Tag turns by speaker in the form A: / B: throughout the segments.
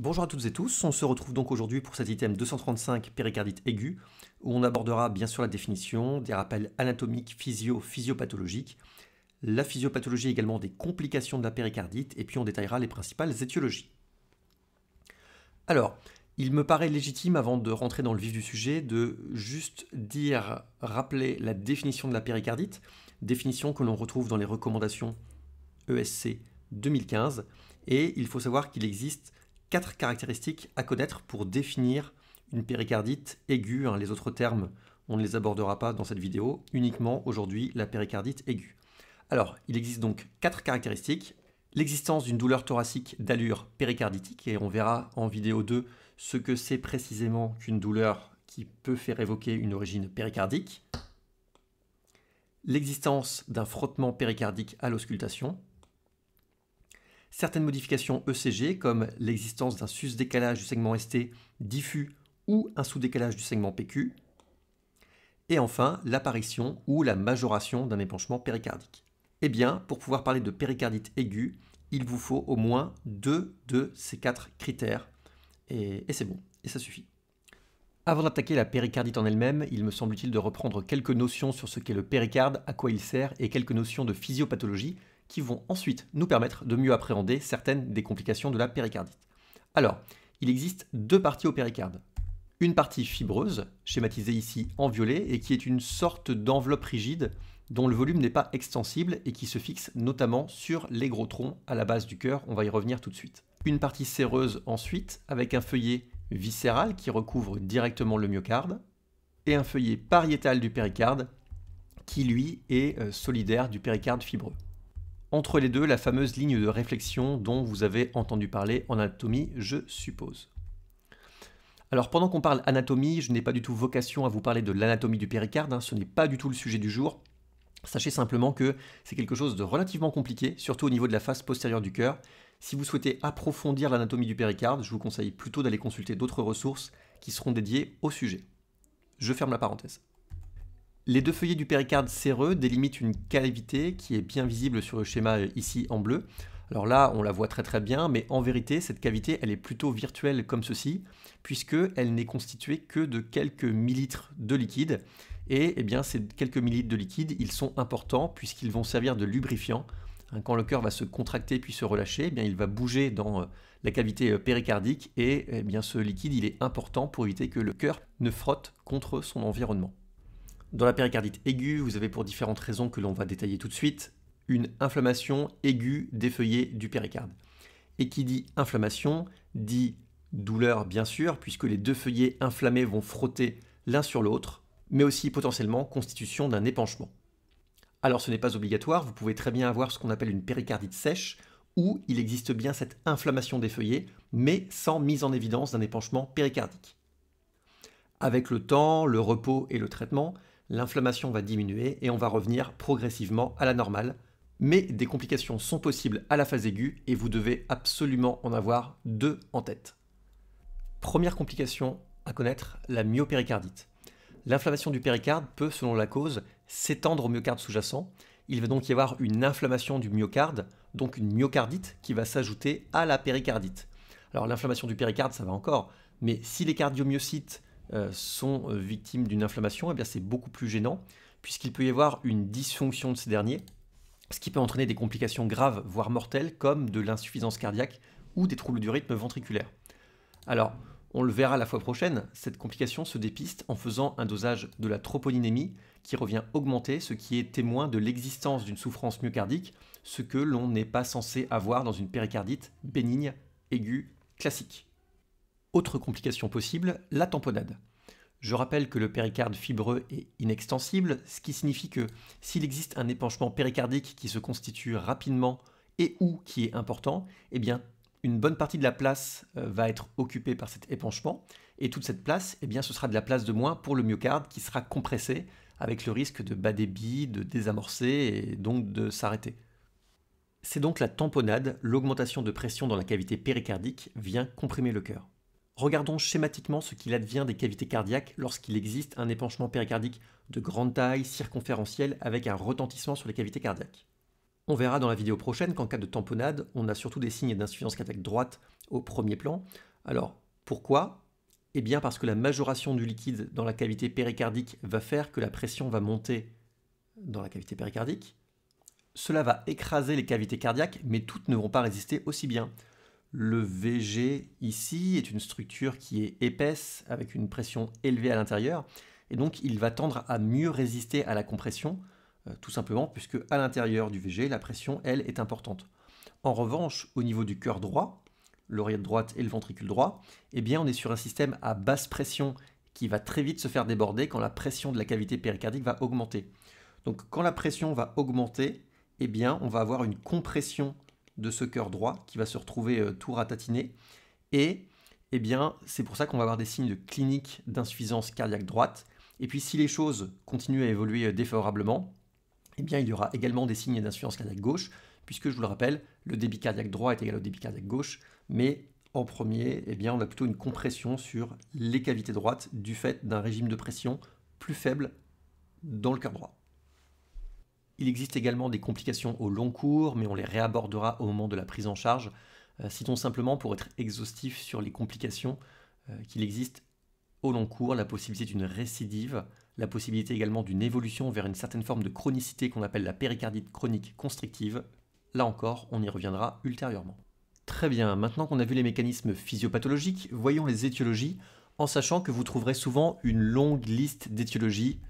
A: Bonjour à toutes et tous, on se retrouve donc aujourd'hui pour cet item 235 péricardite aiguë, où on abordera bien sûr la définition, des rappels anatomiques, physio, physiopathologiques, la physiopathologie également des complications de la péricardite, et puis on détaillera les principales étiologies. Alors, il me paraît légitime, avant de rentrer dans le vif du sujet, de juste dire, rappeler la définition de la péricardite, définition que l'on retrouve dans les recommandations ESC 2015, et il faut savoir qu'il existe quatre caractéristiques à connaître pour définir une péricardite aiguë. Hein, les autres termes, on ne les abordera pas dans cette vidéo, uniquement aujourd'hui la péricardite aiguë. Alors, il existe donc quatre caractéristiques. L'existence d'une douleur thoracique d'allure péricarditique, et on verra en vidéo 2 ce que c'est précisément qu'une douleur qui peut faire évoquer une origine péricardique. L'existence d'un frottement péricardique à l'auscultation, certaines modifications ECG comme l'existence d'un sus-décalage du segment ST diffus ou un sous-décalage du segment PQ, et enfin l'apparition ou la majoration d'un épanchement péricardique. Eh bien, pour pouvoir parler de péricardite aiguë, il vous faut au moins deux de ces quatre critères, et, et c'est bon, et ça suffit. Avant d'attaquer la péricardite en elle-même, il me semble utile de reprendre quelques notions sur ce qu'est le péricarde, à quoi il sert et quelques notions de physiopathologie, qui vont ensuite nous permettre de mieux appréhender certaines des complications de la péricardite. Alors, il existe deux parties au péricarde. Une partie fibreuse, schématisée ici en violet, et qui est une sorte d'enveloppe rigide dont le volume n'est pas extensible et qui se fixe notamment sur les gros troncs à la base du cœur, on va y revenir tout de suite. Une partie serreuse ensuite, avec un feuillet viscéral qui recouvre directement le myocarde, et un feuillet pariétal du péricarde qui lui est euh, solidaire du péricarde fibreux entre les deux la fameuse ligne de réflexion dont vous avez entendu parler en anatomie, je suppose. Alors pendant qu'on parle anatomie, je n'ai pas du tout vocation à vous parler de l'anatomie du péricarde, hein. ce n'est pas du tout le sujet du jour. Sachez simplement que c'est quelque chose de relativement compliqué, surtout au niveau de la face postérieure du cœur. Si vous souhaitez approfondir l'anatomie du péricarde, je vous conseille plutôt d'aller consulter d'autres ressources qui seront dédiées au sujet. Je ferme la parenthèse. Les deux feuillets du péricarde séreux délimitent une cavité qui est bien visible sur le schéma euh, ici en bleu. Alors là, on la voit très très bien, mais en vérité, cette cavité, elle est plutôt virtuelle comme ceci, puisqu'elle n'est constituée que de quelques millilitres de liquide. Et eh bien, ces quelques millilitres de liquide, ils sont importants puisqu'ils vont servir de lubrifiant. Hein, quand le cœur va se contracter puis se relâcher, eh bien, il va bouger dans euh, la cavité euh, péricardique et eh bien, ce liquide, il est important pour éviter que le cœur ne frotte contre son environnement. Dans la péricardite aiguë, vous avez pour différentes raisons que l'on va détailler tout de suite, une inflammation aiguë des feuillets du péricarde. Et qui dit inflammation dit douleur bien sûr, puisque les deux feuillets inflammés vont frotter l'un sur l'autre, mais aussi potentiellement constitution d'un épanchement. Alors ce n'est pas obligatoire, vous pouvez très bien avoir ce qu'on appelle une péricardite sèche, où il existe bien cette inflammation des feuillets, mais sans mise en évidence d'un épanchement péricardique. Avec le temps, le repos et le traitement, l'inflammation va diminuer et on va revenir progressivement à la normale. Mais des complications sont possibles à la phase aiguë et vous devez absolument en avoir deux en tête. Première complication à connaître, la myopéricardite. L'inflammation du péricarde peut, selon la cause, s'étendre au myocarde sous-jacent. Il va donc y avoir une inflammation du myocarde, donc une myocardite qui va s'ajouter à la péricardite. Alors l'inflammation du péricarde, ça va encore, mais si les cardiomyocytes euh, sont euh, victimes d'une inflammation, et eh bien c'est beaucoup plus gênant puisqu'il peut y avoir une dysfonction de ces derniers, ce qui peut entraîner des complications graves, voire mortelles, comme de l'insuffisance cardiaque ou des troubles du rythme ventriculaire. Alors, on le verra la fois prochaine, cette complication se dépiste en faisant un dosage de la troponinémie qui revient augmenter ce qui est témoin de l'existence d'une souffrance myocardique, ce que l'on n'est pas censé avoir dans une péricardite bénigne, aiguë, classique. Autre complication possible, la tamponade. Je rappelle que le péricarde fibreux est inextensible, ce qui signifie que s'il existe un épanchement péricardique qui se constitue rapidement et ou qui est important, eh bien une bonne partie de la place euh, va être occupée par cet épanchement, et toute cette place, eh bien, ce sera de la place de moins pour le myocarde qui sera compressé, avec le risque de bas débit, de désamorcer et donc de s'arrêter. C'est donc la tamponade, l'augmentation de pression dans la cavité péricardique, vient comprimer le cœur. Regardons schématiquement ce qu'il advient des cavités cardiaques lorsqu'il existe un épanchement péricardique de grande taille, circonférentiel, avec un retentissement sur les cavités cardiaques. On verra dans la vidéo prochaine qu'en cas de tamponnade, on a surtout des signes d'insuffisance cardiaque droite au premier plan. Alors, pourquoi Eh bien parce que la majoration du liquide dans la cavité péricardique va faire que la pression va monter dans la cavité péricardique. Cela va écraser les cavités cardiaques, mais toutes ne vont pas résister aussi bien. Le VG ici est une structure qui est épaisse avec une pression élevée à l'intérieur et donc il va tendre à mieux résister à la compression euh, tout simplement puisque à l'intérieur du VG la pression elle est importante. En revanche au niveau du cœur droit, l'oreillette droite et le ventricule droit, eh bien on est sur un système à basse pression qui va très vite se faire déborder quand la pression de la cavité péricardique va augmenter. Donc quand la pression va augmenter, eh bien on va avoir une compression de ce cœur droit qui va se retrouver euh, tout ratatiné. Et eh bien, c'est pour ça qu'on va avoir des signes de clinique d'insuffisance cardiaque droite. Et puis si les choses continuent à évoluer euh, défavorablement, eh bien, il y aura également des signes d'insuffisance cardiaque gauche, puisque je vous le rappelle, le débit cardiaque droit est égal au débit cardiaque gauche, mais en premier, eh bien, on a plutôt une compression sur les cavités droites du fait d'un régime de pression plus faible dans le cœur droit. Il existe également des complications au long cours, mais on les réabordera au moment de la prise en charge. Euh, citons simplement, pour être exhaustif sur les complications, euh, qu'il existe au long cours la possibilité d'une récidive, la possibilité également d'une évolution vers une certaine forme de chronicité qu'on appelle la péricardite chronique constrictive. Là encore, on y reviendra ultérieurement. Très bien, maintenant qu'on a vu les mécanismes physiopathologiques, voyons les étiologies, en sachant que vous trouverez souvent une longue liste d'étiologies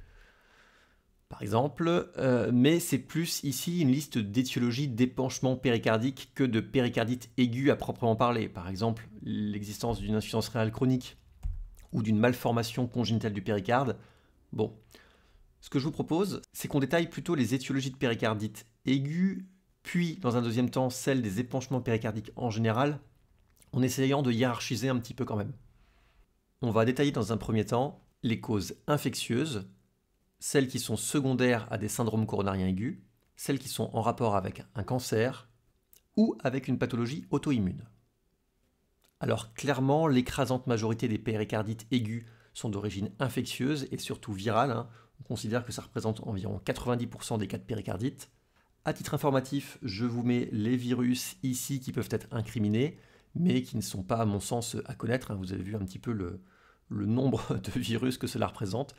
A: par exemple, euh, mais c'est plus ici une liste d'étiologies d'épanchement péricardique que de péricardites aiguë à proprement parler, par exemple l'existence d'une insuffisance rénale chronique ou d'une malformation congénitale du péricarde. Bon, ce que je vous propose, c'est qu'on détaille plutôt les étiologies de péricardites aiguë, puis dans un deuxième temps celles des épanchements péricardiques en général, en essayant de hiérarchiser un petit peu quand même. On va détailler dans un premier temps les causes infectieuses, celles qui sont secondaires à des syndromes coronariens aigus, celles qui sont en rapport avec un cancer ou avec une pathologie auto-immune. Alors clairement, l'écrasante majorité des péricardites aiguës sont d'origine infectieuse et surtout virale. Hein. On considère que ça représente environ 90% des cas de péricardite. À titre informatif, je vous mets les virus ici qui peuvent être incriminés, mais qui ne sont pas à mon sens à connaître. Hein. Vous avez vu un petit peu le nombre de virus que cela représente.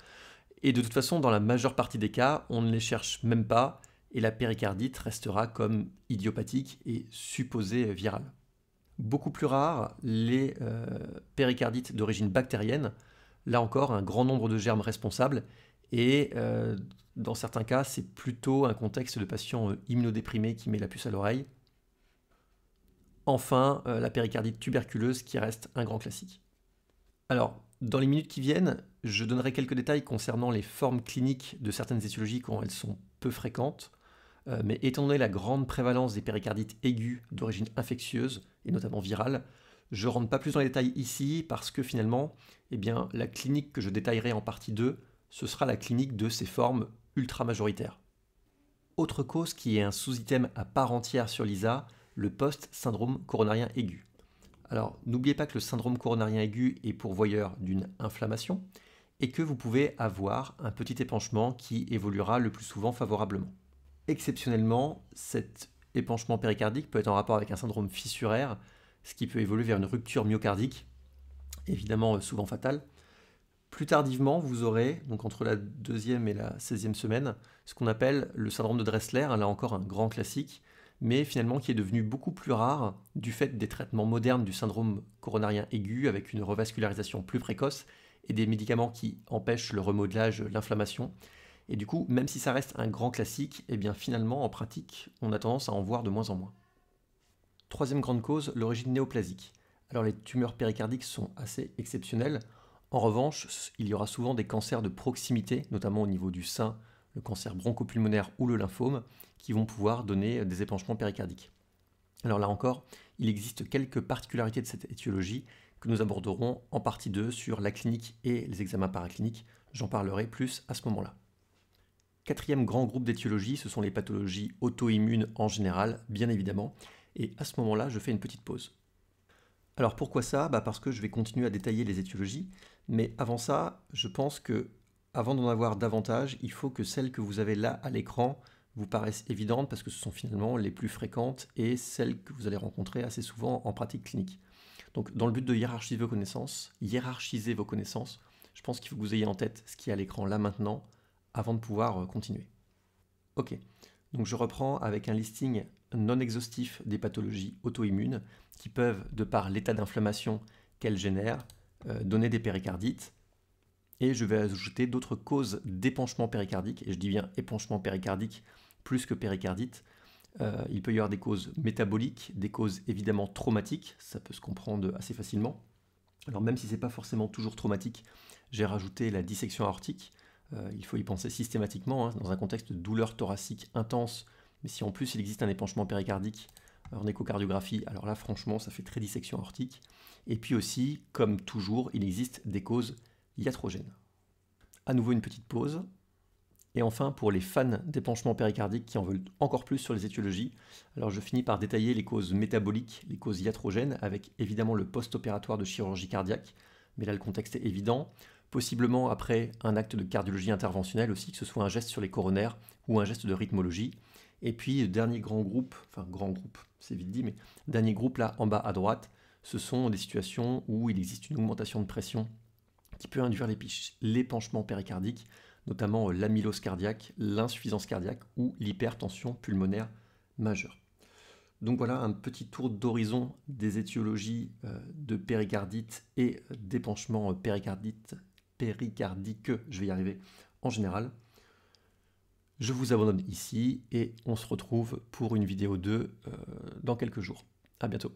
A: Et de toute façon, dans la majeure partie des cas, on ne les cherche même pas et la péricardite restera comme idiopathique et supposée virale. Beaucoup plus rares, les euh, péricardites d'origine bactérienne. Là encore, un grand nombre de germes responsables et euh, dans certains cas, c'est plutôt un contexte de patient euh, immunodéprimé qui met la puce à l'oreille. Enfin, la péricardite tuberculeuse qui reste un grand classique. Alors, dans les minutes qui viennent, je donnerai quelques détails concernant les formes cliniques de certaines étiologies quand elles sont peu fréquentes, euh, mais étant donné la grande prévalence des péricardites aiguës d'origine infectieuse, et notamment virale, je ne rentre pas plus dans les détails ici parce que finalement, eh bien, la clinique que je détaillerai en partie 2, ce sera la clinique de ces formes ultra majoritaires. Autre cause qui est un sous-item à part entière sur l'ISA, le post-syndrome coronarien aigu. Alors, n'oubliez pas que le syndrome coronarien aigu est pourvoyeur d'une inflammation et que vous pouvez avoir un petit épanchement qui évoluera le plus souvent favorablement. Exceptionnellement, cet épanchement péricardique peut être en rapport avec un syndrome fissuraire, ce qui peut évoluer vers une rupture myocardique, évidemment euh, souvent fatale. Plus tardivement, vous aurez, donc entre la deuxième et la 16e semaine, ce qu'on appelle le syndrome de Dressler, hein, là encore un grand classique, mais finalement qui est devenu beaucoup plus rare du fait des traitements modernes du syndrome coronarien aigu avec une revascularisation plus précoce et des médicaments qui empêchent le remodelage, l'inflammation. Et du coup, même si ça reste un grand classique, et eh bien finalement en pratique, on a tendance à en voir de moins en moins. Troisième grande cause, l'origine néoplasique. Alors les tumeurs péricardiques sont assez exceptionnelles. En revanche, il y aura souvent des cancers de proximité, notamment au niveau du sein, le cancer bronchopulmonaire ou le lymphome, qui vont pouvoir donner euh, des épanchements péricardiques. Alors là encore, il existe quelques particularités de cette étiologie que nous aborderons en partie 2 sur la clinique et les examens paracliniques. J'en parlerai plus à ce moment-là. Quatrième grand groupe d'étiologie, ce sont les pathologies auto-immunes en général, bien évidemment. Et à ce moment-là, je fais une petite pause. Alors pourquoi ça bah Parce que je vais continuer à détailler les étiologies. Mais avant ça, je pense que avant d'en avoir davantage, il faut que celles que vous avez là à l'écran vous paraissent évidentes parce que ce sont finalement les plus fréquentes et celles que vous allez rencontrer assez souvent en pratique clinique. Donc dans le but de hiérarchiser vos connaissances, hiérarchiser vos connaissances, je pense qu'il faut que vous ayez en tête ce qui est à l'écran là maintenant avant de pouvoir euh, continuer. Ok, donc je reprends avec un listing non exhaustif des pathologies auto-immunes qui peuvent, de par l'état d'inflammation qu'elles génèrent, euh, donner des péricardites, et je vais ajouter d'autres causes d'épanchement péricardique, et je dis bien épanchement péricardique plus que péricardite. Euh, il peut y avoir des causes métaboliques, des causes évidemment traumatiques, ça peut se comprendre assez facilement. Alors même si ce n'est pas forcément toujours traumatique, j'ai rajouté la dissection aortique. Euh, il faut y penser systématiquement hein, dans un contexte de douleur thoracique intense. Mais si en plus il existe un épanchement péricardique euh, en échocardiographie, alors là franchement ça fait très dissection aortique. Et puis aussi, comme toujours, il existe des causes iatrogène. À nouveau une petite pause. Et enfin, pour les fans d'épanchement péricardique qui en veulent encore plus sur les étiologies, alors je finis par détailler les causes métaboliques, les causes iatrogènes, avec évidemment le post-opératoire de chirurgie cardiaque, mais là le contexte est évident, possiblement après un acte de cardiologie interventionnelle aussi, que ce soit un geste sur les coronaires ou un geste de rythmologie. Et puis, dernier grand groupe, enfin grand groupe, c'est vite dit, mais dernier groupe là en bas à droite, ce sont des situations où il existe une augmentation de pression qui peut induire l'épanchement péricardique, notamment euh, l'amylose cardiaque, l'insuffisance cardiaque ou l'hypertension pulmonaire majeure. Donc voilà un petit tour d'horizon des étiologies euh, de péricardite et d'épanchement euh, péricardite, péricardique, je vais y arriver, en général. Je vous abandonne ici et on se retrouve pour une vidéo 2 dans quelques jours. A bientôt